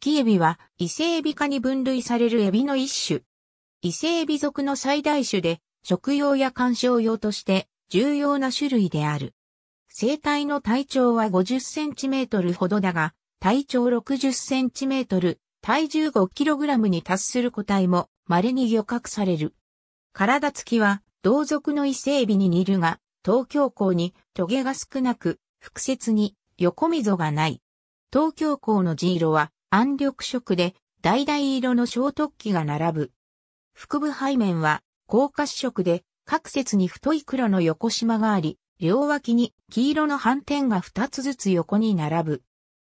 キエビは伊勢エビ科に分類されるエビの一種。伊勢エビ属の最大種で、食用や観賞用として重要な種類である。生体の体長は50センチメートルほどだが、体長60センチメートル、体重5キログラムに達する個体も稀に漁獲される。体つきは同族の伊勢エビに似るが、東京港にトゲが少なく、複雑に横溝がない。東京港の地色は暗緑色で、橙色の小突起が並ぶ。腹部背面は、高褐色で、各節に太い黒の横縞があり、両脇に黄色の斑点が2つずつ横に並ぶ。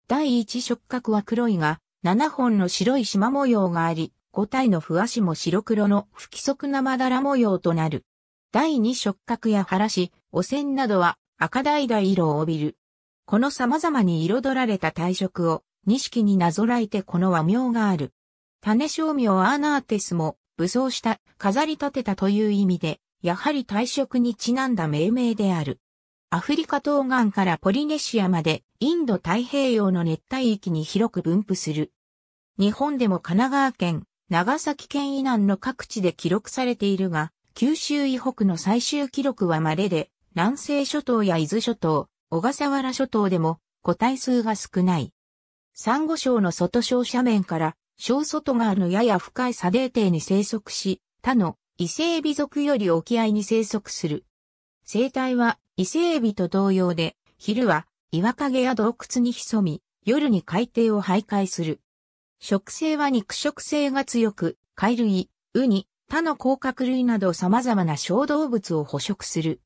第一触角は黒いが、7本の白い縞模様があり、5体の不足も白黒の不規則なまだら模様となる。第二触角や腹し、汚染などは赤橙色を帯びる。この様々に彩られた体色を錦になぞらえてこの和名がある。種商名アーナーテスも、武装した、飾り立てたという意味で、やはり退職にちなんだ命名である。アフリカ東岸からポリネシアまでインド太平洋の熱帯域に広く分布する。日本でも神奈川県、長崎県以南の各地で記録されているが、九州以北の最終記録は稀で、南西諸島や伊豆諸島、小笠原諸島でも個体数が少ない。珊瑚礁の外小斜面から小外側のやや深い砂泥底に生息し、他の伊勢エビ属より沖合に生息する。生態は伊勢エビと同様で、昼は岩陰や洞窟に潜み、夜に海底を徘徊する。食性は肉食性が強く、貝類、ウニ、他の甲殻類など様々な小動物を捕食する。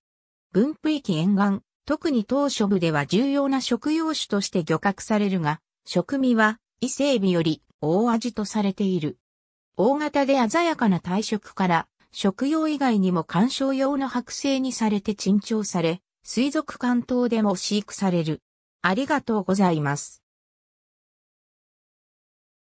分布域沿岸、特に島初部では重要な食用種として漁獲されるが、食味は伊勢エビより大味とされている。大型で鮮やかな体色から、食用以外にも観賞用の剥製にされて珍重され、水族館等でも飼育される。ありがとうございます。